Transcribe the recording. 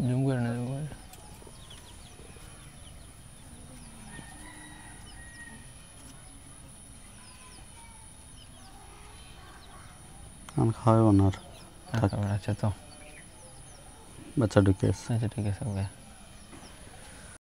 zoom कर खाए owner अच्छा तो बच्चा डुकेस अच्छा ठीक है सब गया